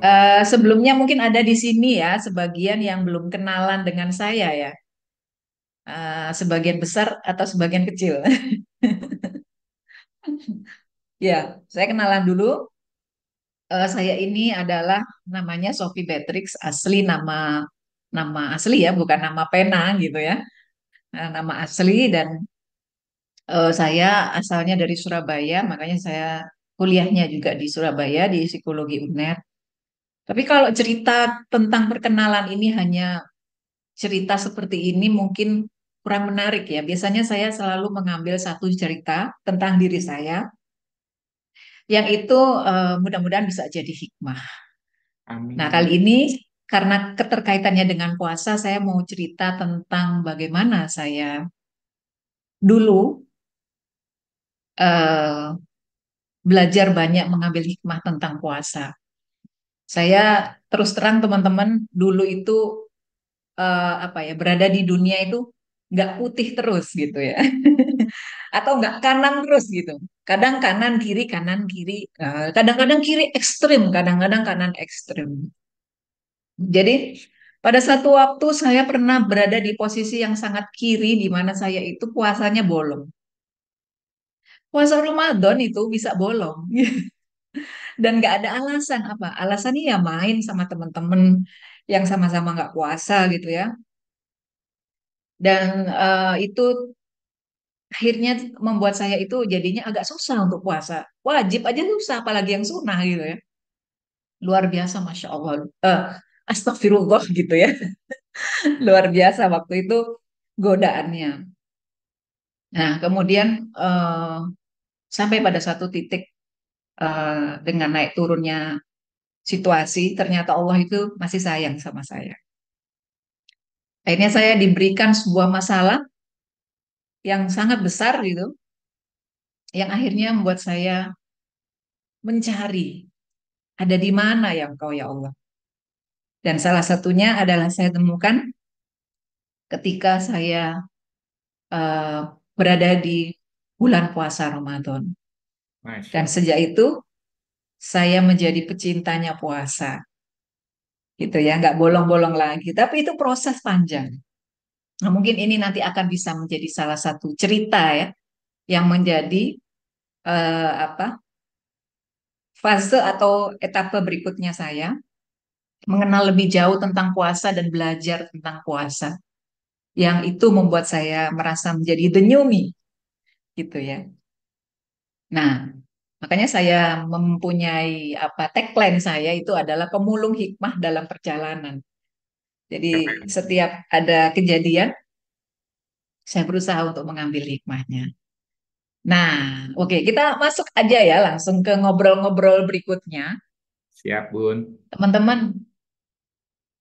Eh, sebelumnya mungkin ada di sini ya sebagian yang belum kenalan dengan saya ya. Uh, sebagian besar atau sebagian kecil. ya, saya kenalan dulu. Uh, saya ini adalah namanya Sophie Beatrix, asli nama nama asli ya, bukan nama pena gitu ya. Nah, nama asli dan uh, saya asalnya dari Surabaya, makanya saya kuliahnya juga di Surabaya di psikologi UNER tapi kalau cerita tentang perkenalan ini hanya cerita seperti ini mungkin kurang menarik ya. Biasanya saya selalu mengambil satu cerita tentang diri saya yang itu uh, mudah-mudahan bisa jadi hikmah. Amin. Nah, kali ini karena keterkaitannya dengan puasa, saya mau cerita tentang bagaimana saya dulu uh, belajar banyak mengambil hikmah tentang puasa. Saya terus terang teman-teman dulu itu uh, apa ya berada di dunia itu nggak putih terus gitu ya atau nggak kanan terus gitu kadang kanan kiri kanan kiri eh, kadang-kadang kiri ekstrim kadang-kadang kanan ekstrim jadi pada satu waktu saya pernah berada di posisi yang sangat kiri di mana saya itu puasanya bolong puasa Ramadan itu bisa bolong dan nggak ada alasan apa alasannya ya main sama temen-temen yang sama-sama nggak puasa gitu ya dan uh, itu akhirnya membuat saya itu jadinya agak susah untuk puasa wajib aja susah apalagi yang sunnah gitu ya luar biasa masya allah uh, astagfirullah gitu ya luar biasa waktu itu godaannya nah kemudian uh, sampai pada satu titik Eh, dengan naik turunnya situasi, ternyata Allah itu masih sayang sama saya. Akhirnya saya diberikan sebuah masalah yang sangat besar gitu, yang akhirnya membuat saya mencari ada di mana yang kau ya Allah. Dan salah satunya adalah saya temukan ketika saya uh, berada di bulan puasa Ramadan. Dan sejak itu saya menjadi pecintanya puasa. Gitu ya, nggak bolong-bolong lagi. Tapi itu proses panjang. Nah, mungkin ini nanti akan bisa menjadi salah satu cerita ya yang menjadi uh, apa fase atau etape berikutnya saya mengenal lebih jauh tentang puasa dan belajar tentang puasa yang itu membuat saya merasa menjadi denyumi, gitu ya Nah, makanya saya mempunyai apa tagline saya itu adalah pemulung hikmah dalam perjalanan. Jadi setiap ada kejadian, saya berusaha untuk mengambil hikmahnya. Nah, oke okay, kita masuk aja ya langsung ke ngobrol-ngobrol berikutnya. Siap, Bun. Teman-teman,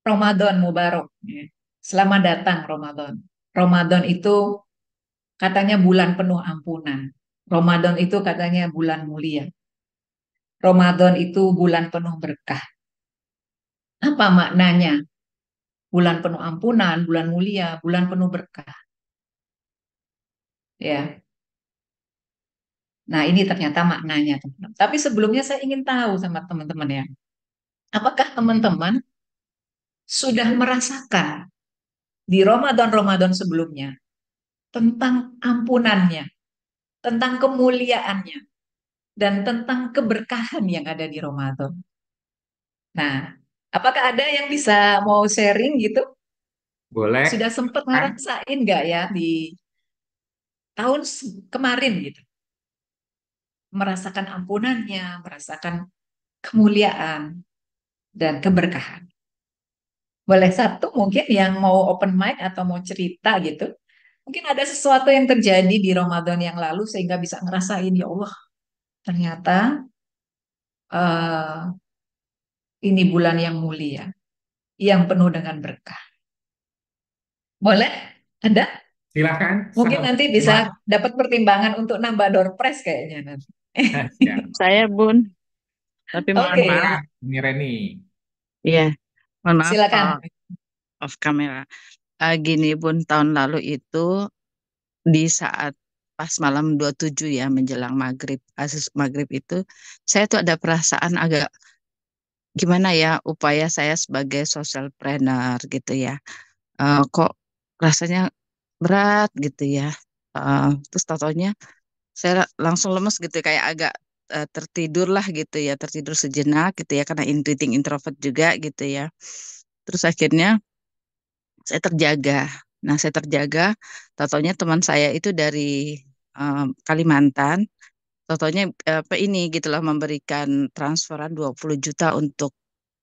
Ramadan Mubarak. Ya. Selamat datang Ramadan. Ramadan itu katanya bulan penuh ampunan. Ramadan itu katanya bulan mulia. Ramadan itu bulan penuh berkah. Apa maknanya? Bulan penuh ampunan, bulan mulia, bulan penuh berkah. Ya. Nah, ini ternyata maknanya, teman-teman. Tapi sebelumnya saya ingin tahu sama teman-teman ya. Apakah teman-teman sudah merasakan di Ramadan-Ramadan sebelumnya tentang ampunannya, tentang kemuliaannya dan tentang keberkahan yang ada di Ramadan. Nah, apakah ada yang bisa mau sharing gitu? Boleh. Sudah sempat kan? ngerasain nggak ya di tahun kemarin gitu? Merasakan ampunannya, merasakan kemuliaan dan keberkahan. Boleh satu mungkin yang mau open mic atau mau cerita gitu Mungkin ada sesuatu yang terjadi di Ramadan yang lalu sehingga bisa ngerasain ya Allah ternyata uh, ini bulan yang mulia, yang penuh dengan berkah. Boleh? Ada? Silakan. Mungkin nanti bisa dapat pertimbangan untuk nambah door kayaknya nanti. Ya. Saya Bun. Tapi mohon okay. maaf. Ini Reni. Iya. maaf. Silakan. Off, off camera uh, gini pun tahun lalu itu di saat pas malam 27 ya menjelang maghrib, asus maghrib itu saya tuh ada perasaan agak gimana ya upaya saya sebagai social planner gitu ya. Uh, kok rasanya berat gitu ya. Uh, terus totalnya saya langsung lemes gitu kayak agak uh, tertidur lah gitu ya tertidur sejenak gitu ya karena intuiting introvert juga gitu ya terus akhirnya saya terjaga. Nah, saya terjaga, totonya teman saya itu dari um, Kalimantan, totonya apa ini gitu loh memberikan transferan 20 juta untuk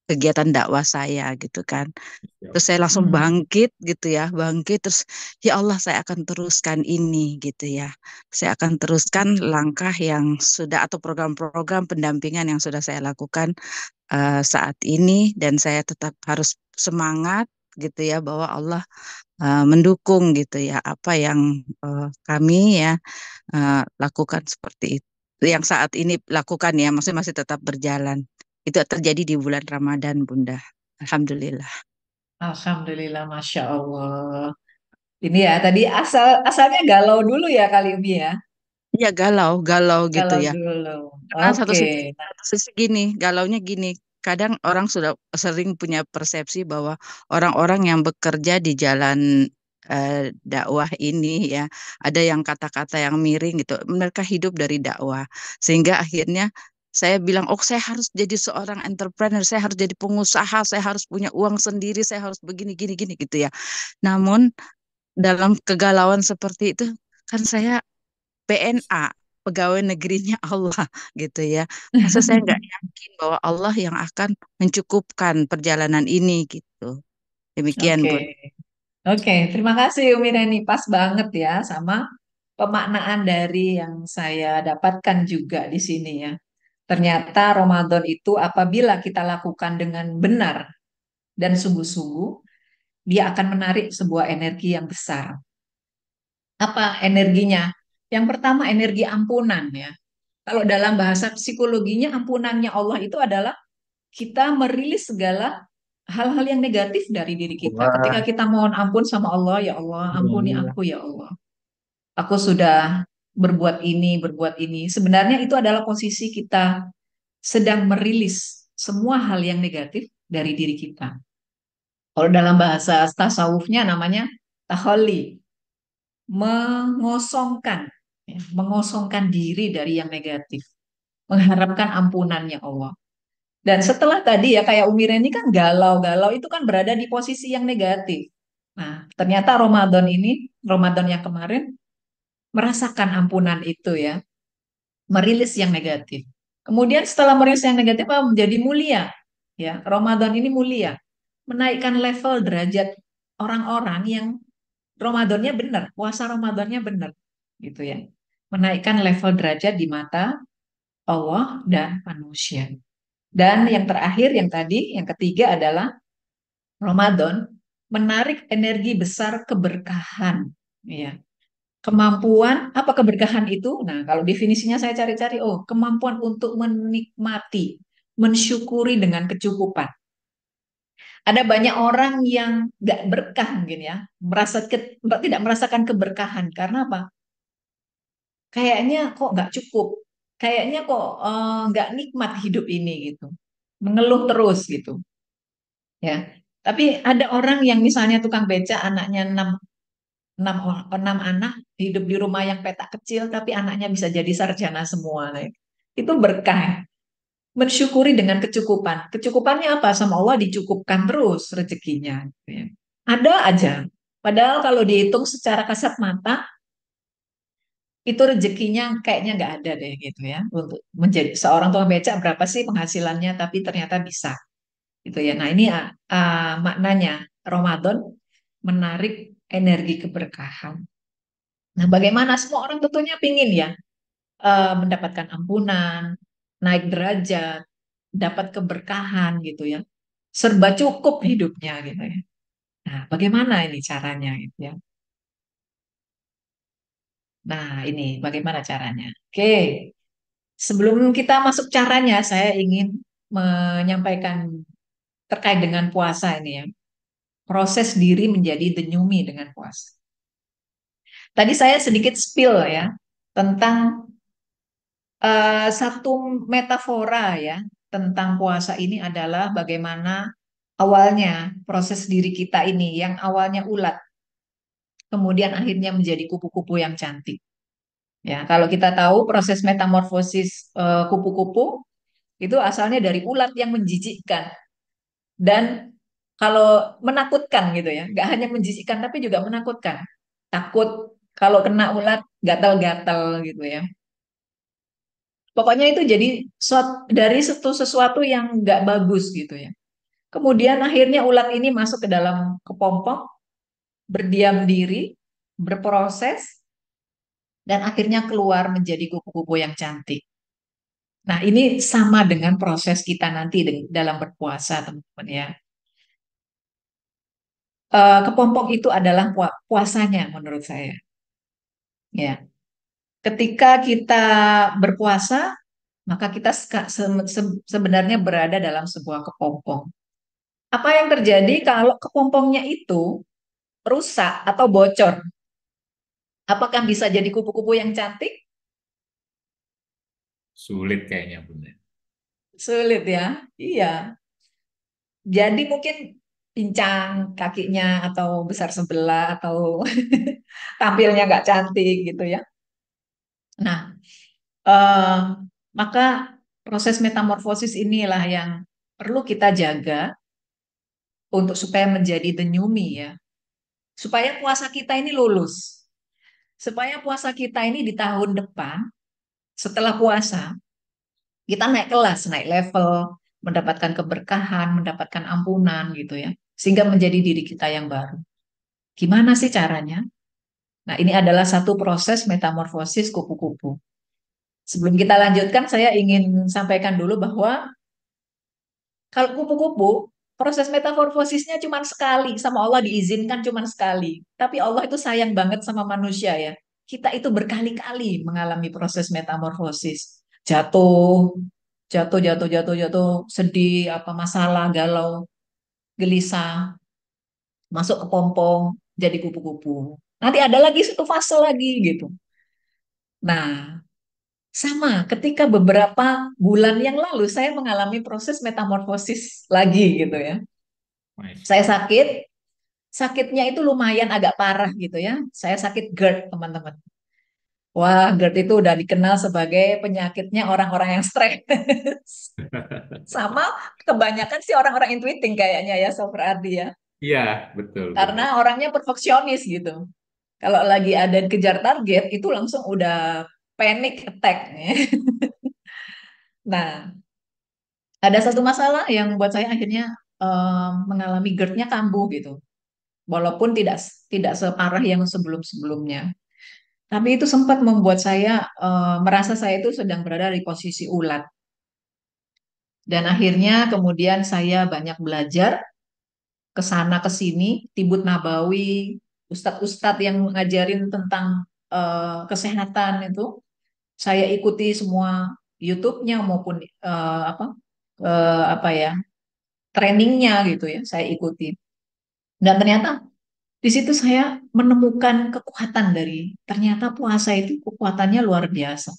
kegiatan dakwah saya gitu kan. Ya terus saya langsung bangkit gitu ya, bangkit terus ya Allah saya akan teruskan ini gitu ya. Saya akan teruskan langkah yang sudah atau program-program pendampingan yang sudah saya lakukan uh, saat ini dan saya tetap harus semangat gitu ya bahwa Allah uh, mendukung gitu ya apa yang uh, kami ya uh, lakukan seperti itu yang saat ini lakukan ya maksudnya masih tetap berjalan itu terjadi di bulan Ramadan Bunda Alhamdulillah Alhamdulillah Masya Allah ini ya tadi asal asalnya galau dulu ya kali ini ya Iya galau, galau, gitu galau gitu ya. Dulu. Karena okay. satu sisi, satu sisi gini, galaunya gini kadang orang sudah sering punya persepsi bahwa orang-orang yang bekerja di jalan eh, dakwah ini ya ada yang kata-kata yang miring gitu mereka hidup dari dakwah sehingga akhirnya saya bilang, oh saya harus jadi seorang entrepreneur, saya harus jadi pengusaha, saya harus punya uang sendiri, saya harus begini, gini, gini gitu ya. Namun dalam kegalauan seperti itu, kan saya PNA, pegawai negerinya Allah gitu ya. Masa saya nggak yakin bahwa Allah yang akan mencukupkan perjalanan ini gitu. Demikian okay. Bu. Oke, okay. terima kasih Umi Reni. Pas banget ya sama pemaknaan dari yang saya dapatkan juga di sini ya. Ternyata Ramadan itu apabila kita lakukan dengan benar dan sungguh-sungguh, dia akan menarik sebuah energi yang besar. Apa energinya? Yang pertama energi ampunan ya. Kalau dalam bahasa psikologinya ampunannya Allah itu adalah kita merilis segala hal-hal yang negatif dari diri kita. Wah. Ketika kita mohon ampun sama Allah, ya Allah, ampuni aku ya Allah. Aku sudah berbuat ini, berbuat ini. Sebenarnya itu adalah posisi kita sedang merilis semua hal yang negatif dari diri kita. Kalau dalam bahasa tasawufnya namanya taholi, mengosongkan Ya, mengosongkan diri dari yang negatif, mengharapkan ampunannya Allah. Dan setelah tadi ya kayak Umi Reni kan galau-galau itu kan berada di posisi yang negatif. Nah, ternyata Ramadan ini, Ramadan yang kemarin merasakan ampunan itu ya. Merilis yang negatif. Kemudian setelah merilis yang negatif apa menjadi mulia. Ya, Ramadan ini mulia. Menaikkan level derajat orang-orang yang Ramadannya benar, puasa Ramadannya benar gitu ya menaikkan level derajat di mata Allah dan manusia. Dan yang terakhir, yang tadi, yang ketiga adalah Ramadan menarik energi besar keberkahan. Ya. Kemampuan, apa keberkahan itu? Nah, kalau definisinya saya cari-cari, oh kemampuan untuk menikmati, mensyukuri dengan kecukupan. Ada banyak orang yang gak berkah mungkin ya, merasa ke, tidak merasakan keberkahan karena apa? kayaknya kok nggak cukup, kayaknya kok eh, nggak uh, nikmat hidup ini gitu, mengeluh terus gitu, ya. Tapi ada orang yang misalnya tukang beca anaknya enam enam enam anak hidup di rumah yang petak kecil tapi anaknya bisa jadi sarjana semua, itu berkah. Mensyukuri dengan kecukupan. Kecukupannya apa? Sama Allah dicukupkan terus rezekinya. Gitu ya. Ada aja. Padahal kalau dihitung secara kasat mata, itu rezekinya kayaknya nggak ada deh gitu ya untuk menjadi seorang tukang becak berapa sih penghasilannya tapi ternyata bisa gitu ya nah ini uh, maknanya Ramadan menarik energi keberkahan nah bagaimana semua orang tentunya pingin ya uh, mendapatkan ampunan naik derajat dapat keberkahan gitu ya serba cukup hidupnya gitu ya nah bagaimana ini caranya gitu ya Nah, ini bagaimana caranya? Oke. Sebelum kita masuk caranya, saya ingin menyampaikan terkait dengan puasa ini ya. Proses diri menjadi denyumi dengan puasa. Tadi saya sedikit spill ya tentang uh, satu metafora ya tentang puasa ini adalah bagaimana awalnya proses diri kita ini yang awalnya ulat kemudian akhirnya menjadi kupu-kupu yang cantik. Ya, kalau kita tahu proses metamorfosis eh, kupu-kupu uh, itu asalnya dari ulat yang menjijikkan dan kalau menakutkan gitu ya, nggak hanya menjijikkan tapi juga menakutkan. Takut kalau kena ulat gatal-gatal gitu ya. Pokoknya itu jadi dari satu sesuatu yang nggak bagus gitu ya. Kemudian akhirnya ulat ini masuk ke dalam kepompong, berdiam diri, berproses, dan akhirnya keluar menjadi kupu-kupu yang cantik. Nah, ini sama dengan proses kita nanti dalam berpuasa, teman-teman ya. Eh, kepompong itu adalah puasanya menurut saya. Ya. Ketika kita berpuasa, maka kita sebenarnya berada dalam sebuah kepompong. Apa yang terjadi kalau kepompongnya itu rusak atau bocor, apakah bisa jadi kupu-kupu yang cantik? Sulit kayaknya, Bunda. Sulit ya? Iya. Jadi mungkin pincang kakinya atau besar sebelah atau tampilnya nggak cantik gitu ya. Nah, eh, maka proses metamorfosis inilah yang perlu kita jaga untuk supaya menjadi the ya, supaya puasa kita ini lulus. Supaya puasa kita ini di tahun depan setelah puasa kita naik kelas, naik level, mendapatkan keberkahan, mendapatkan ampunan gitu ya. Sehingga menjadi diri kita yang baru. Gimana sih caranya? Nah, ini adalah satu proses metamorfosis kupu-kupu. Sebelum kita lanjutkan, saya ingin sampaikan dulu bahwa kalau kupu-kupu proses metamorfosisnya cuma sekali sama Allah diizinkan cuma sekali tapi Allah itu sayang banget sama manusia ya kita itu berkali-kali mengalami proses metamorfosis jatuh jatuh jatuh jatuh jatuh sedih apa masalah galau gelisah masuk ke pompong jadi kupu-kupu nanti ada lagi satu fase lagi gitu nah sama ketika beberapa bulan yang lalu saya mengalami proses metamorfosis lagi gitu ya. Saya sakit, sakitnya itu lumayan agak parah gitu ya. Saya sakit GERD teman-teman. Wah, GERD itu udah dikenal sebagai penyakitnya orang-orang yang stres. Sama kebanyakan sih orang-orang intuiting kayaknya ya, Sofra Ardi ya. Iya, betul. Karena orangnya perfeksionis gitu. Kalau lagi ada kejar target, itu langsung udah panic attack. nah, ada satu masalah yang buat saya akhirnya um, mengalami GERD-nya kambuh gitu. Walaupun tidak tidak separah yang sebelum-sebelumnya. Tapi itu sempat membuat saya uh, merasa saya itu sedang berada di posisi ulat. Dan akhirnya kemudian saya banyak belajar ke sana ke sini, Tibut Nabawi, ustadz-ustadz yang ngajarin tentang uh, kesehatan itu saya ikuti semua YouTube-nya maupun uh, apa uh, apa ya trainingnya gitu ya saya ikuti dan ternyata di situ saya menemukan kekuatan dari ternyata puasa itu kekuatannya luar biasa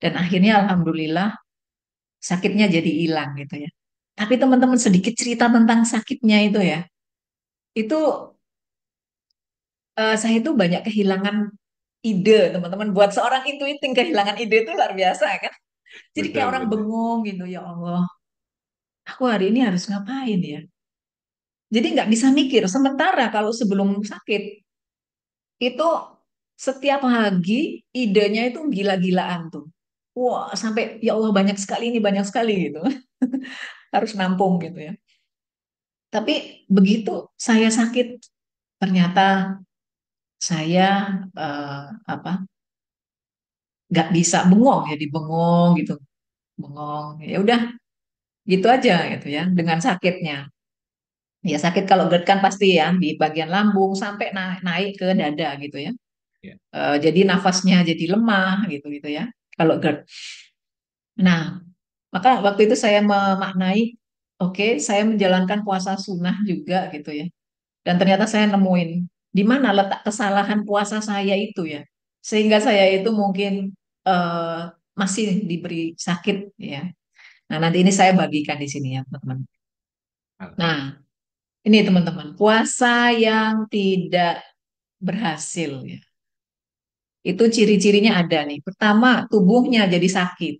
dan akhirnya alhamdulillah sakitnya jadi hilang gitu ya tapi teman-teman sedikit cerita tentang sakitnya itu ya itu uh, saya itu banyak kehilangan ide teman-teman buat seorang intuiting kehilangan ide itu luar biasa ya kan jadi betul, kayak orang betul. bengong gitu ya Allah aku hari ini harus ngapain ya jadi nggak bisa mikir sementara kalau sebelum sakit itu setiap pagi idenya itu gila-gilaan tuh wah sampai ya Allah banyak sekali ini banyak sekali gitu harus nampung gitu ya tapi begitu saya sakit ternyata saya uh, apa nggak bisa bengong jadi ya, bengong gitu bengong ya udah gitu aja gitu ya dengan sakitnya ya sakit kalau GERD kan pasti ya di bagian lambung sampai na naik ke dada gitu ya yeah. Ya. uh, jadi nafasnya jadi lemah gitu gitu ya kalau GERD nah maka waktu itu saya memaknai oke okay, saya menjalankan puasa sunnah juga gitu ya dan ternyata saya nemuin di mana letak kesalahan puasa saya itu ya sehingga saya itu mungkin uh, masih diberi sakit ya nah nanti ini saya bagikan di sini ya teman-teman nah ini teman-teman puasa yang tidak berhasil ya itu ciri-cirinya ada nih pertama tubuhnya jadi sakit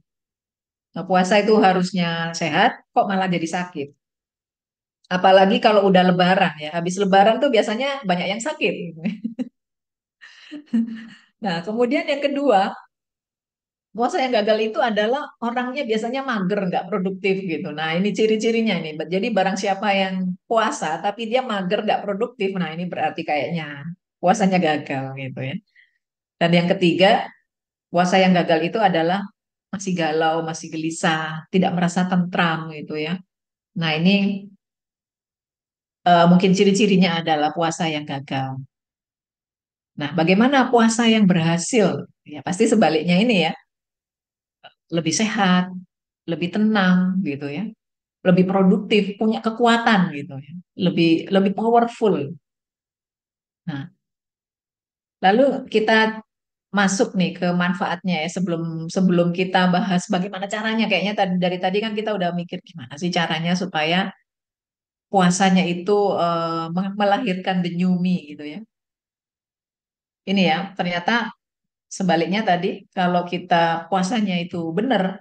nah, puasa itu harusnya sehat kok malah jadi sakit Apalagi kalau udah lebaran ya. Habis lebaran tuh biasanya banyak yang sakit. nah, kemudian yang kedua, puasa yang gagal itu adalah orangnya biasanya mager, nggak produktif gitu. Nah, ini ciri-cirinya nih. Jadi barang siapa yang puasa tapi dia mager, nggak produktif, nah ini berarti kayaknya puasanya gagal gitu ya. Dan yang ketiga, puasa yang gagal itu adalah masih galau, masih gelisah, tidak merasa tentram gitu ya. Nah, ini uh, mungkin ciri-cirinya adalah puasa yang gagal. Nah, bagaimana puasa yang berhasil? Ya pasti sebaliknya ini ya. Lebih sehat, lebih tenang gitu ya. Lebih produktif, punya kekuatan gitu ya. Lebih lebih powerful. Nah, lalu kita masuk nih ke manfaatnya ya sebelum sebelum kita bahas bagaimana caranya kayaknya tadi dari tadi kan kita udah mikir gimana sih caranya supaya puasanya itu uh, melahirkan the new me gitu ya. Ini ya, ternyata sebaliknya tadi kalau kita puasanya itu benar,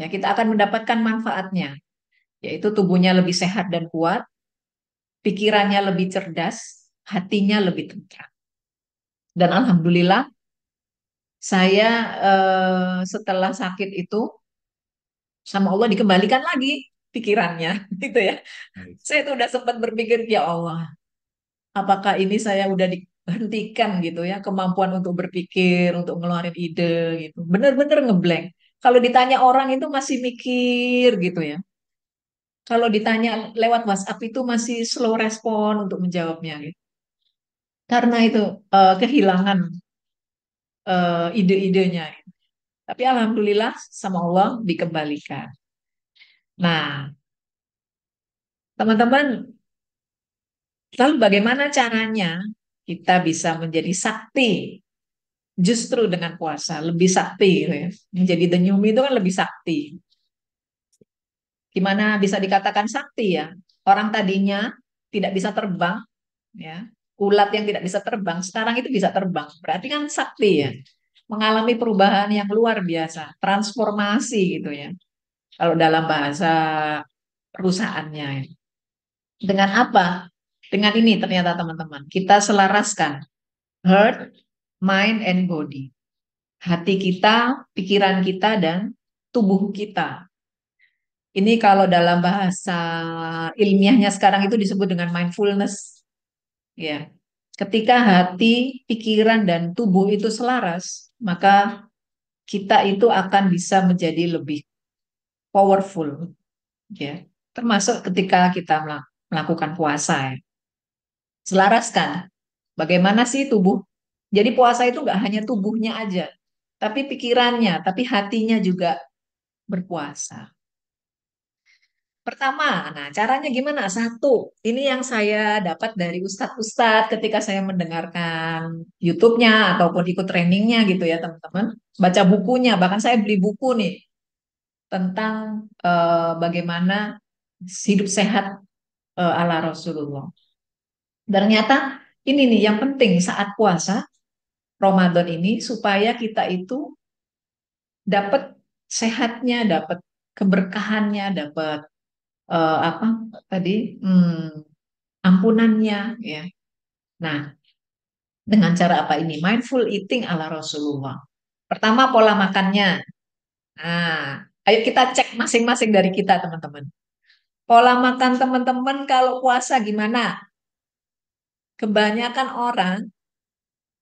ya kita akan mendapatkan manfaatnya, yaitu tubuhnya lebih sehat dan kuat, pikirannya lebih cerdas, hatinya lebih tenang. Dan alhamdulillah saya uh, setelah sakit itu sama Allah dikembalikan lagi pikirannya gitu ya. Saya tuh udah sempat berpikir ya Allah, apakah ini saya udah dihentikan gitu ya kemampuan untuk berpikir, untuk ngeluarin ide gitu. Bener-bener ngeblank. Kalau ditanya orang itu masih mikir gitu ya. Kalau ditanya lewat WhatsApp itu masih slow respon untuk menjawabnya gitu. Karena itu uh, kehilangan uh, ide-idenya. Tapi alhamdulillah sama Allah dikembalikan. Nah, teman-teman, lalu bagaimana caranya kita bisa menjadi sakti justru dengan puasa lebih sakti gitu ya. menjadi denyum itu kan lebih sakti gimana bisa dikatakan sakti ya orang tadinya tidak bisa terbang ya ulat yang tidak bisa terbang sekarang itu bisa terbang berarti kan sakti ya mengalami perubahan yang luar biasa transformasi gitu ya kalau dalam bahasa perusahaannya. Dengan apa? Dengan ini ternyata teman-teman, kita selaraskan heart, mind, and body. Hati kita, pikiran kita, dan tubuh kita. Ini kalau dalam bahasa ilmiahnya sekarang itu disebut dengan mindfulness. Ya. Ketika hati, pikiran, dan tubuh itu selaras, maka kita itu akan bisa menjadi lebih powerful ya termasuk ketika kita melakukan puasa ya. selaraskan bagaimana sih tubuh jadi puasa itu nggak hanya tubuhnya aja tapi pikirannya tapi hatinya juga berpuasa Pertama, nah caranya gimana? Satu, ini yang saya dapat dari ustadz-ustadz ketika saya mendengarkan YouTube-nya ataupun ikut trainingnya gitu ya teman-teman. Baca bukunya, bahkan saya beli buku nih tentang uh, bagaimana hidup sehat uh, ala Rasulullah. Ternyata ini nih yang penting saat puasa Ramadan ini supaya kita itu dapat sehatnya, dapat keberkahannya, dapat uh, apa tadi hmm, ampunannya ya. Nah, dengan cara apa ini? Mindful eating ala Rasulullah. Pertama pola makannya. Nah, Ayo kita cek masing-masing dari kita, teman-teman. Pola makan teman-teman kalau puasa gimana? Kebanyakan orang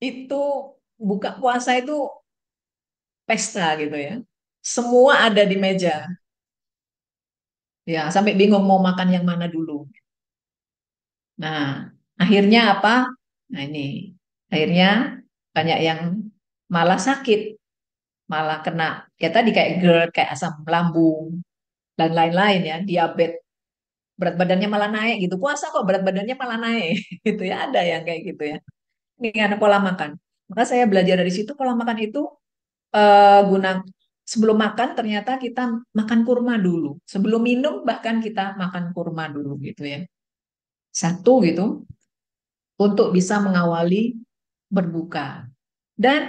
itu buka puasa itu pesta gitu ya. Semua ada di meja. Ya, sampai bingung mau makan yang mana dulu. Nah, akhirnya apa? Nah ini, akhirnya banyak yang malah sakit malah kena ya tadi kayak GERD, kayak asam lambung dan lain-lain ya, diabetes berat badannya malah naik gitu. Puasa kok berat badannya malah naik gitu ya. Ada yang kayak gitu ya. Ini karena pola makan. Maka saya belajar dari situ pola makan itu uh, guna sebelum makan ternyata kita makan kurma dulu. Sebelum minum bahkan kita makan kurma dulu gitu ya. Satu gitu untuk bisa mengawali berbuka. Dan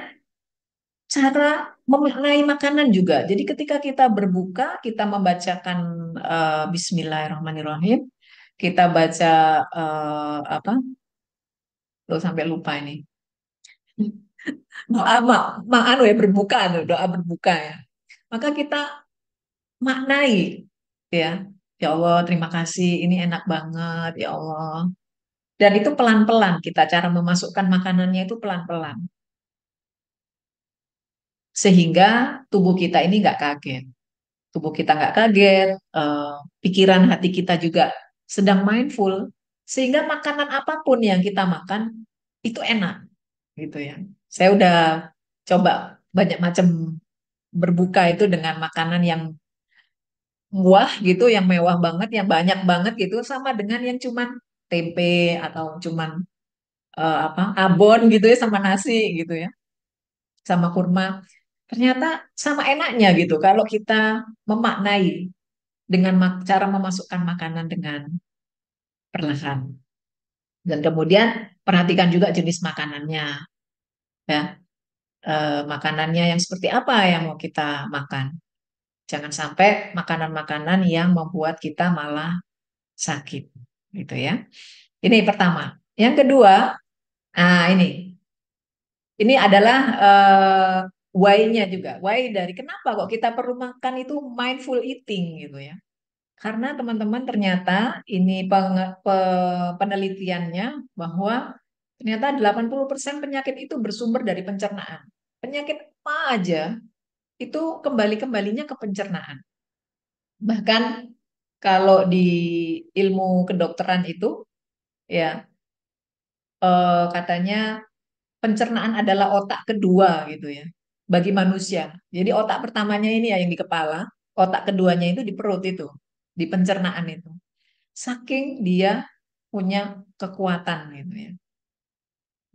cara memaknai makanan juga. Jadi ketika kita berbuka, kita membacakan uh, Bismillahirrahmanirrahim, kita baca uh, apa? Tuh sampai lupa ini. doa ma, ma anu ya berbuka, anu, doa berbuka ya. Maka kita maknai ya. Ya Allah, terima kasih. Ini enak banget, ya Allah. Dan itu pelan-pelan kita cara memasukkan makanannya itu pelan-pelan sehingga tubuh kita ini nggak kaget. Tubuh kita nggak kaget, eh, pikiran hati kita juga sedang mindful, sehingga makanan apapun yang kita makan itu enak, gitu ya. Saya udah coba banyak macam berbuka itu dengan makanan yang wah gitu, yang mewah banget, yang banyak banget gitu, sama dengan yang cuman tempe atau cuman eh, apa abon gitu ya sama nasi gitu ya, sama kurma ternyata hmm. sama enaknya gitu kalau kita memaknai dengan cara memasukkan makanan dengan perlahan. Dan kemudian perhatikan juga jenis makanannya. Ya. E, makanannya yang seperti apa yang mau kita makan. Jangan sampai makanan-makanan yang membuat kita malah sakit gitu ya. Ini pertama. Yang kedua, ah ini. Ini adalah eh, why-nya juga. Why dari kenapa kok kita perlu makan itu mindful eating gitu ya. Karena teman-teman ternyata ini peng, pe, penelitiannya bahwa ternyata 80% penyakit itu bersumber dari pencernaan. Penyakit apa aja itu kembali-kembalinya ke pencernaan. Bahkan kalau di ilmu kedokteran itu ya eh, katanya pencernaan adalah otak kedua gitu ya bagi manusia. Jadi otak pertamanya ini ya yang di kepala, otak keduanya itu di perut itu, di pencernaan itu. Saking dia punya kekuatan gitu ya.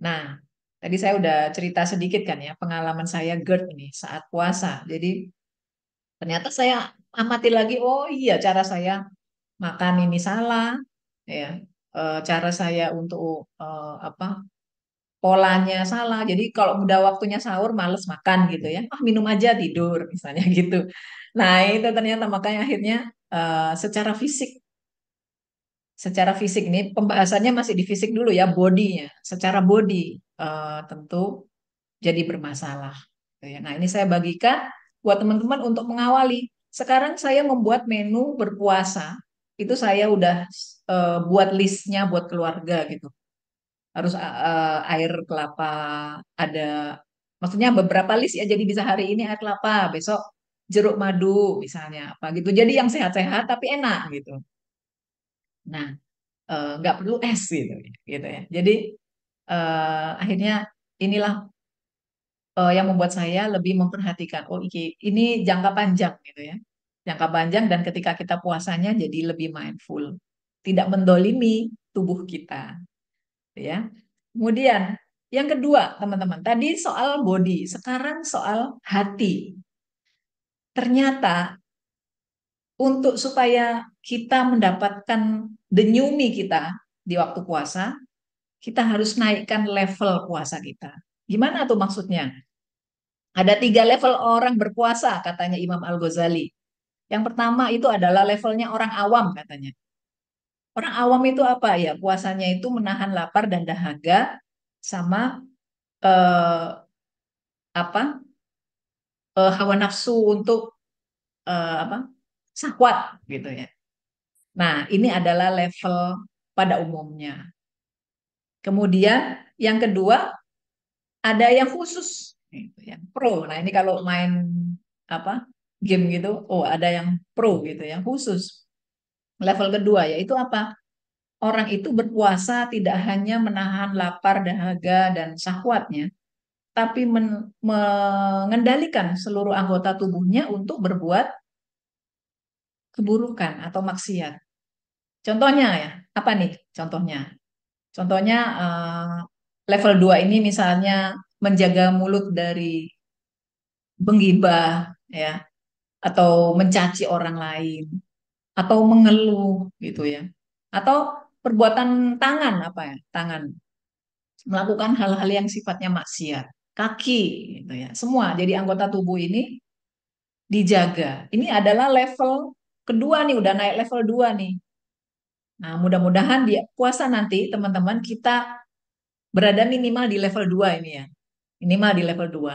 Nah, tadi saya udah cerita sedikit kan ya pengalaman saya GERD ini saat puasa. Jadi ternyata saya amati lagi, oh iya cara saya makan ini salah, ya eh, cara saya untuk eh, apa polanya salah. Jadi kalau udah waktunya sahur males makan gitu ya. Ah minum aja tidur misalnya gitu. Nah, itu ternyata makanya akhirnya uh, secara fisik secara fisik nih pembahasannya masih di fisik dulu ya bodinya. Secara body uh, tentu jadi bermasalah. Gitu ya. Nah, ini saya bagikan buat teman-teman untuk mengawali. Sekarang saya membuat menu berpuasa. Itu saya udah uh, buat listnya buat keluarga gitu harus uh, air kelapa ada maksudnya beberapa list ya jadi bisa hari ini air kelapa besok jeruk madu misalnya apa gitu jadi yang sehat-sehat tapi enak gitu nah eh, nggak uh, perlu es gitu gitu ya jadi uh, akhirnya inilah uh, yang membuat saya lebih memperhatikan oh ini, ini jangka panjang gitu ya jangka panjang dan ketika kita puasanya jadi lebih mindful tidak mendolimi tubuh kita ya. Kemudian yang kedua, teman-teman, tadi soal body, sekarang soal hati. Ternyata untuk supaya kita mendapatkan the new me kita di waktu puasa, kita harus naikkan level puasa kita. Gimana tuh maksudnya? Ada tiga level orang berpuasa, katanya Imam Al-Ghazali. Yang pertama itu adalah levelnya orang awam, katanya. Orang awam itu apa ya? Puasanya itu menahan lapar dan dahaga sama eh, apa? Eh, hawa nafsu untuk eh, apa? sakwat gitu ya. Nah, ini adalah level pada umumnya. Kemudian yang kedua ada yang khusus gitu yang pro. Nah, ini kalau main apa? game gitu, oh ada yang pro gitu, yang khusus Level kedua yaitu apa? Orang itu berpuasa tidak hanya menahan lapar, dahaga, dan syahwatnya, tapi men mengendalikan seluruh anggota tubuhnya untuk berbuat keburukan atau maksiat. Contohnya ya, apa nih contohnya? Contohnya uh, level 2 ini misalnya menjaga mulut dari menggibah ya atau mencaci orang lain atau mengeluh gitu ya atau perbuatan tangan apa ya tangan melakukan hal-hal yang sifatnya maksiat kaki gitu ya semua jadi anggota tubuh ini dijaga ini adalah level kedua nih udah naik level dua nih nah mudah-mudahan di puasa nanti teman-teman kita berada minimal di level dua ini ya minimal di level dua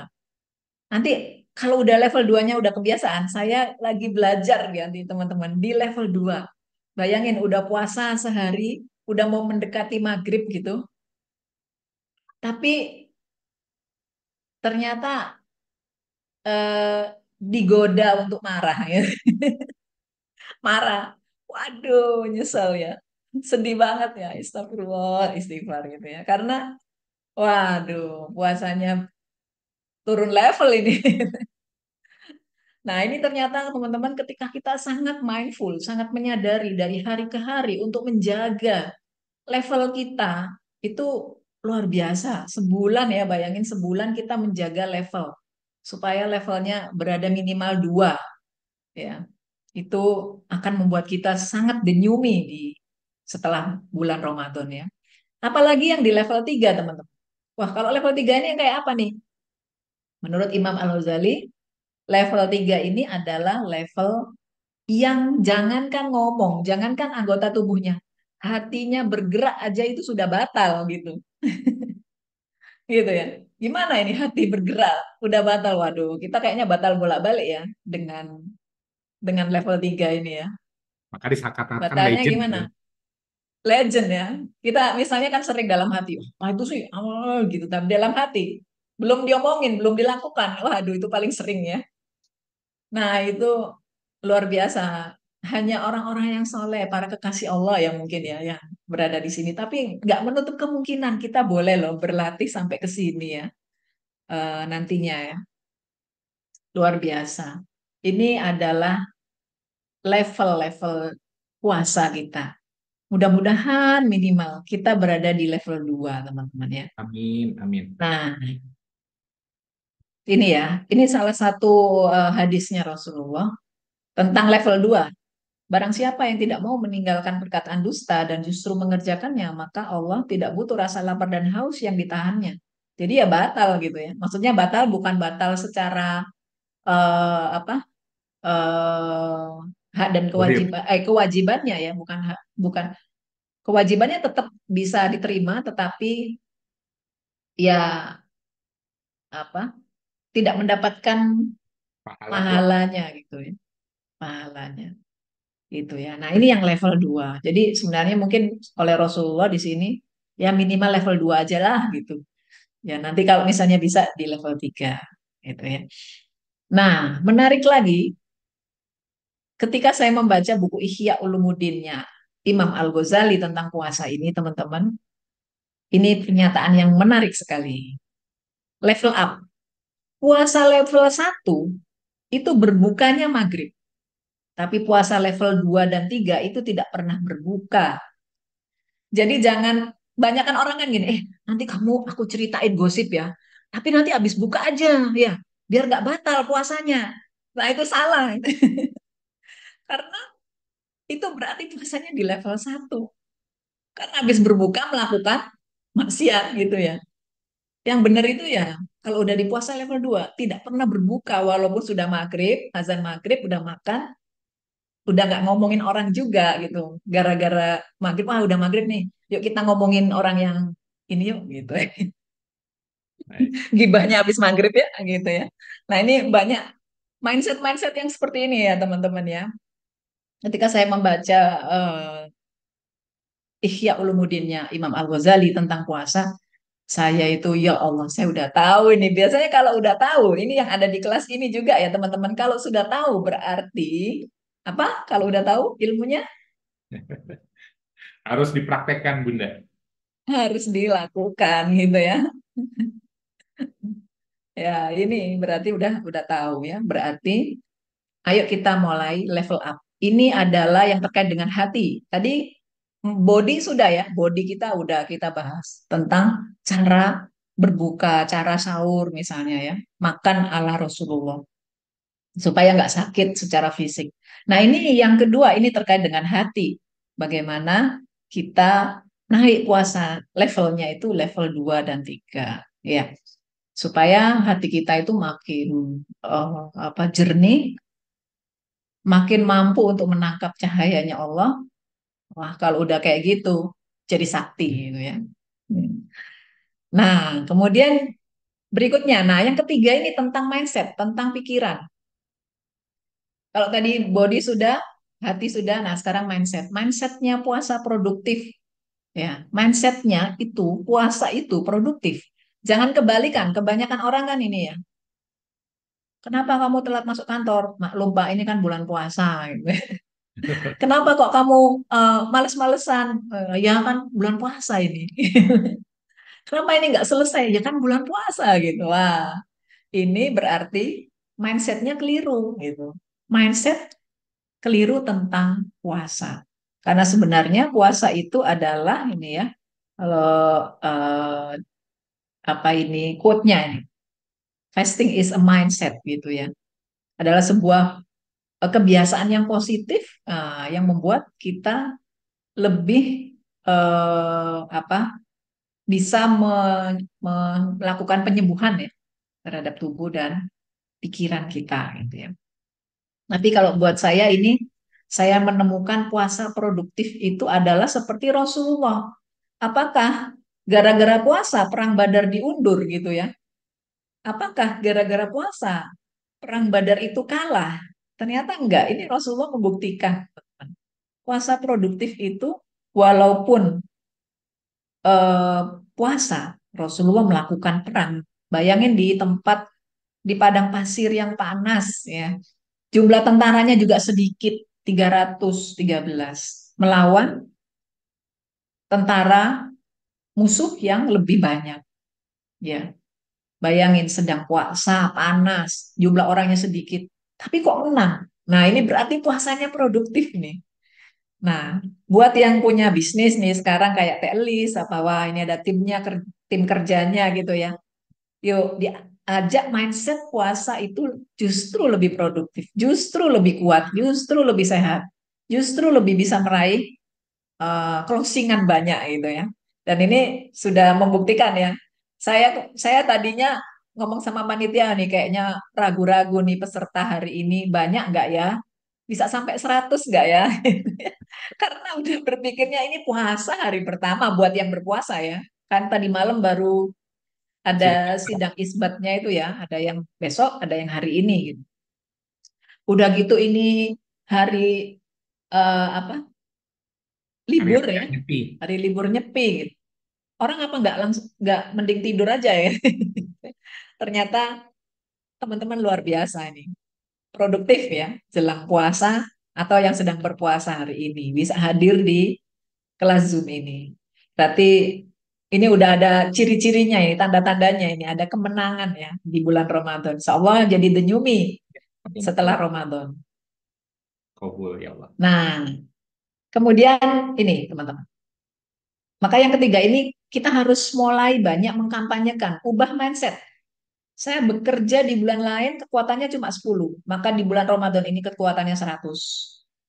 nanti kalau udah level 2-nya udah kebiasaan, saya lagi belajar ya nih teman-teman di level 2. Bayangin udah puasa sehari, udah mau mendekati maghrib gitu. Tapi ternyata eh, digoda untuk marah ya. marah. Waduh, nyesel ya. Sedih banget ya, istighfar, istighfar gitu ya. Karena Waduh, puasanya turun level ini. Nah, ini ternyata teman-teman ketika kita sangat mindful, sangat menyadari dari hari ke hari untuk menjaga level kita itu luar biasa. Sebulan ya, bayangin sebulan kita menjaga level supaya levelnya berada minimal dua ya. Itu akan membuat kita sangat denyumi di setelah bulan Ramadan ya. Apalagi yang di level 3, teman-teman. Wah, kalau level 3 ini kayak apa nih? Menurut Imam Al-Ghazali, level 3 ini adalah level yang jangankan ngomong, jangankan anggota tubuhnya, hatinya bergerak aja itu sudah batal gitu. gitu ya. Gimana ini hati bergerak udah batal. Waduh, kita kayaknya batal bolak-balik ya dengan dengan level 3 ini ya. Maka disakatakan Batalnya ya. gimana? Legend ya. Kita misalnya kan sering dalam hati, wah itu sih, oh, gitu. dalam hati, belum diomongin, belum dilakukan. Waduh, itu paling sering ya. Nah, itu luar biasa. Hanya orang-orang yang soleh, para kekasih Allah yang mungkin ya, yang berada di sini. Tapi nggak menutup kemungkinan kita boleh loh berlatih sampai ke sini ya, e, nantinya ya. Luar biasa. Ini adalah level-level puasa kita. Mudah-mudahan minimal kita berada di level 2, teman-teman ya. Amin, amin. Nah, ini ya, ini salah satu eh, hadisnya Rasulullah tentang level 2. Barang siapa yang tidak mau meninggalkan perkataan dusta dan justru mengerjakannya, maka Allah tidak butuh rasa lapar dan haus yang ditahannya. Jadi ya batal gitu ya. Maksudnya batal bukan batal secara uh, apa? Uh, hak dan kewajiban eh kewajibannya ya, bukan hak, bukan kewajibannya tetap bisa diterima tetapi ya apa tidak mendapatkan Pahala. Ya. pahalanya gitu ya. Pahalanya. itu ya. Nah, ini yang level 2. Jadi sebenarnya mungkin oleh Rasulullah di sini ya minimal level 2 aja lah gitu. Ya, nanti kalau misalnya bisa di level 3 gitu ya. Nah, menarik lagi ketika saya membaca buku Ihya Ulumuddinnya Imam Al-Ghazali tentang puasa ini, teman-teman. Ini pernyataan yang menarik sekali. Level up. Puasa level 1 itu berbukanya maghrib. Tapi puasa level 2 dan 3 itu tidak pernah berbuka. Jadi jangan, banyakkan orang kan gini, eh nanti kamu aku ceritain gosip ya. Tapi nanti habis buka aja ya, biar nggak batal puasanya. Nah itu salah. Karena itu berarti puasanya di level 1. Karena habis berbuka melakukan maksiat gitu ya. Yang benar itu ya kalau udah di puasa level 2, tidak pernah berbuka walaupun sudah maghrib, azan maghrib, udah makan, udah nggak ngomongin orang juga gitu. Gara-gara maghrib, wah udah maghrib nih, yuk kita ngomongin orang yang ini yuk gitu. ya. Gibahnya habis maghrib ya gitu ya. Nah ini banyak mindset-mindset yang seperti ini ya teman-teman ya. Ketika saya membaca uh, Ihya Ulumuddinnya Imam Al Ghazali tentang puasa, saya itu ya Allah saya udah tahu ini biasanya kalau udah tahu ini yang ada di kelas ini juga ya teman-teman kalau sudah tahu berarti apa kalau udah tahu ilmunya harus dipraktekkan bunda harus dilakukan gitu ya ya ini berarti udah udah tahu ya berarti ayo kita mulai level up ini adalah yang terkait dengan hati tadi body sudah ya, body kita udah kita bahas tentang cara berbuka, cara sahur misalnya ya, makan ala Rasulullah supaya nggak sakit secara fisik. Nah ini yang kedua ini terkait dengan hati, bagaimana kita naik puasa levelnya itu level 2 dan 3 ya supaya hati kita itu makin uh, apa jernih makin mampu untuk menangkap cahayanya Allah Wah, kalau udah kayak gitu, jadi sakti hmm. gitu ya. Hmm. Nah, kemudian berikutnya, nah yang ketiga ini tentang mindset, tentang pikiran. Kalau tadi body sudah, hati sudah, nah sekarang mindset. Mindsetnya puasa produktif. Ya, mindsetnya itu, puasa itu produktif. Jangan kebalikan, kebanyakan orang kan ini ya. Kenapa kamu telat masuk kantor? Maklum Pak, ini kan bulan puasa. Gitu. Kenapa kok kamu uh, males-malesan? Uh, ya kan bulan puasa ini. Kenapa ini nggak selesai? Ya kan bulan puasa gitu. Wah, ini berarti mindsetnya keliru gitu. Mindset keliru tentang puasa. Karena sebenarnya puasa itu adalah ini ya, kalau uh, apa ini quote-nya ini. Fasting is a mindset gitu ya. Adalah sebuah Eh, kebiasaan yang positif uh, yang membuat kita lebih uh, apa bisa me, me, melakukan penyembuhan ya terhadap tubuh dan pikiran kita gitu ya. Tapi kalau buat saya ini saya menemukan puasa produktif itu adalah seperti Rasulullah. Apakah gara-gara puasa perang Badar diundur gitu ya? Apakah gara-gara puasa perang Badar itu kalah Ternyata enggak. Ini Rasulullah membuktikan teman. puasa produktif itu walaupun eh, puasa Rasulullah melakukan perang. Bayangin di tempat di padang pasir yang panas ya. Jumlah tentaranya juga sedikit 313 melawan tentara musuh yang lebih banyak. Ya. Bayangin sedang puasa, panas, jumlah orangnya sedikit tapi kok menang. Nah, ini berarti puasanya produktif nih. Nah, buat yang punya bisnis nih sekarang kayak Telis apa wah ini ada timnya tim kerjanya gitu ya. Yuk diajak mindset puasa itu justru lebih produktif, justru lebih kuat, justru lebih sehat, justru lebih bisa meraih uh, closingan banyak gitu ya. Dan ini sudah membuktikan ya. Saya saya tadinya ngomong sama panitia nih kayaknya ragu-ragu nih peserta hari ini banyak nggak ya? Bisa sampai 100 nggak ya? Karena udah berpikirnya ini puasa hari pertama buat yang berpuasa ya. Kan tadi malam baru ada iya. sidang isbatnya itu ya, ada yang besok, ada yang hari ini gitu. Udah gitu ini hari uh, apa? libur hari ya. Nyepi. Hari libur nyepi gitu. Orang apa nggak langsung nggak mending tidur aja ya? ternyata teman-teman luar biasa nih. Produktif ya, jelang puasa atau yang sedang berpuasa hari ini bisa hadir di kelas Zoom ini. Berarti ini udah ada ciri-cirinya ini, tanda-tandanya ini, ada kemenangan ya di bulan Ramadan. Insya Allah jadi the new me setelah Ramadan. Kabul ya Allah. Nah, kemudian ini teman-teman. Maka yang ketiga ini kita harus mulai banyak mengkampanyekan, ubah mindset saya bekerja di bulan lain kekuatannya cuma 10, maka di bulan Ramadan ini kekuatannya 100.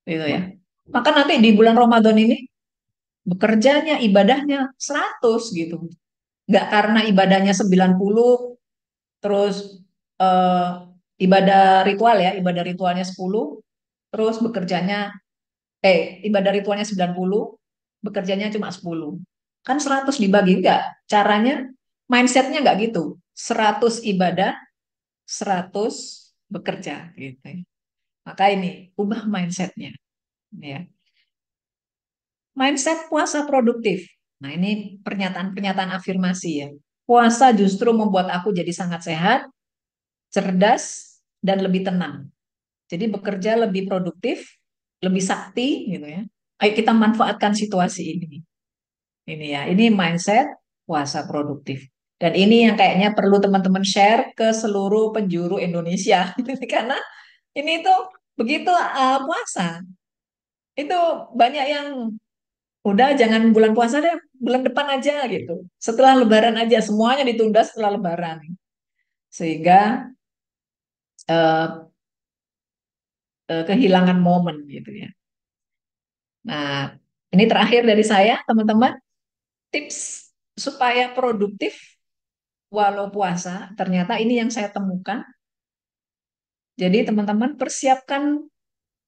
Gitu ya. Hmm. Maka nanti di bulan Ramadan ini bekerjanya, ibadahnya 100 gitu. Enggak karena ibadahnya 90, terus eh, ibadah ritual ya, ibadah ritualnya 10, terus bekerjanya, eh ibadah ritualnya 90, bekerjanya cuma 10. Kan 100 dibagi, enggak. Caranya mindsetnya nggak gitu 100 ibadah 100 bekerja gitu maka ini ubah mindsetnya ya mindset puasa produktif nah ini pernyataan-pernyataan afirmasi ya puasa justru membuat aku jadi sangat sehat cerdas dan lebih tenang jadi bekerja lebih produktif lebih sakti gitu ya ayo kita manfaatkan situasi ini ini ya ini mindset puasa produktif dan ini yang kayaknya perlu teman-teman share ke seluruh penjuru Indonesia karena ini tuh begitu uh, puasa itu banyak yang udah jangan bulan puasa deh bulan depan aja iya. gitu setelah Lebaran aja semuanya ditunda setelah Lebaran sehingga uh, uh, kehilangan momen gitu ya. Nah ini terakhir dari saya teman-teman tips supaya produktif walau puasa, ternyata ini yang saya temukan. Jadi teman-teman persiapkan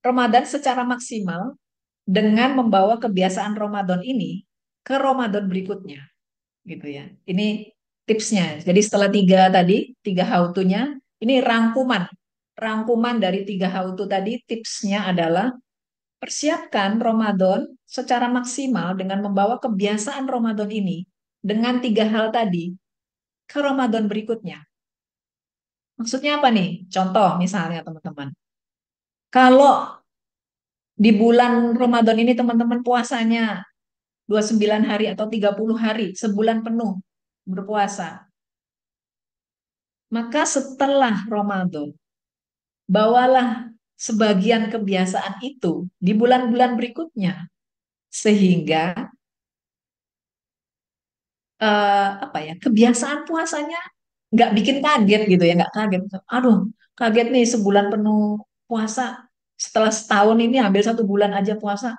Ramadan secara maksimal dengan membawa kebiasaan Ramadan ini ke Ramadan berikutnya. Gitu ya. Ini tipsnya. Jadi setelah tiga tadi, tiga to-nya, ini rangkuman. Rangkuman dari tiga to tadi tipsnya adalah persiapkan Ramadan secara maksimal dengan membawa kebiasaan Ramadan ini dengan tiga hal tadi ke Ramadan berikutnya. Maksudnya apa nih? Contoh misalnya teman-teman. Kalau di bulan Ramadan ini teman-teman puasanya 29 hari atau 30 hari, sebulan penuh berpuasa. Maka setelah Ramadan, bawalah sebagian kebiasaan itu di bulan-bulan berikutnya. Sehingga uh, apa ya kebiasaan puasanya nggak bikin kaget gitu ya nggak kaget aduh kaget nih sebulan penuh puasa setelah setahun ini ambil satu bulan aja puasa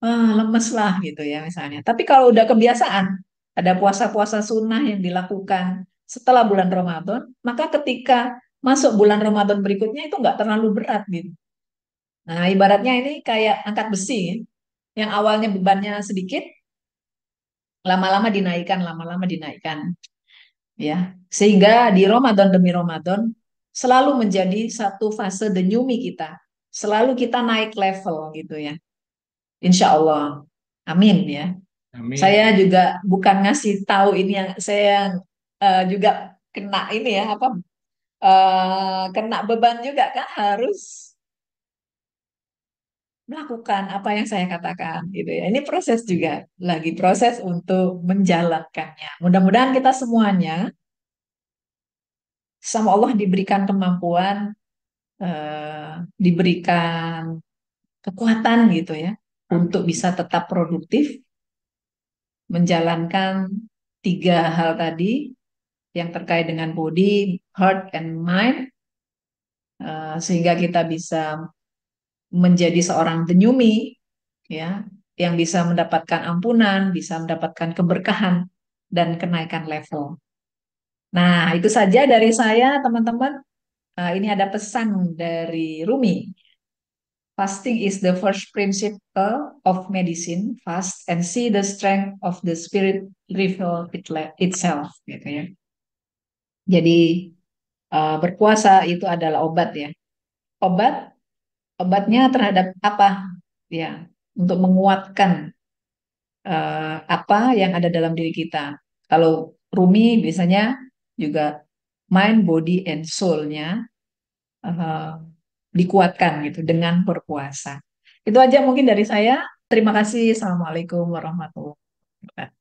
ah lemes lah gitu ya misalnya tapi kalau udah kebiasaan ada puasa-puasa sunnah yang dilakukan setelah bulan Ramadan maka ketika masuk bulan Ramadan berikutnya itu nggak terlalu berat gitu nah ibaratnya ini kayak angkat besi ya, yang awalnya bebannya sedikit lama-lama dinaikkan, lama-lama dinaikkan. Ya, sehingga di Ramadan demi Ramadan selalu menjadi satu fase denyumi kita. Selalu kita naik level gitu ya. Insya Allah. Amin ya. Amin. Saya juga bukan ngasih tahu ini yang saya uh, juga kena ini ya apa uh, kena beban juga kan harus melakukan apa yang saya katakan gitu ya. Ini proses juga, iya. lagi proses untuk menjalankannya. Mudah-mudahan kita semuanya sama Allah diberikan kemampuan eh, diberikan kekuatan gitu ya untuk bisa tetap produktif menjalankan tiga hal tadi yang terkait dengan body, heart and mind eh, sehingga kita bisa menjadi seorang penyumi, ya yang bisa mendapatkan ampunan, bisa mendapatkan keberkahan dan kenaikan level. Nah, itu saja dari saya teman-teman. Uh, ini ada pesan dari Rumi. Fasting is the first principle of medicine. Fast and see the strength of the spirit reveal itself gitu ya. Jadi uh, berpuasa itu adalah obat ya. Obat obatnya terhadap apa ya untuk menguatkan uh, apa yang ada dalam diri kita kalau Rumi biasanya juga mind body and soulnya uh, dikuatkan gitu dengan berpuasa itu aja mungkin dari saya terima kasih assalamualaikum warahmatullahi wabarakatuh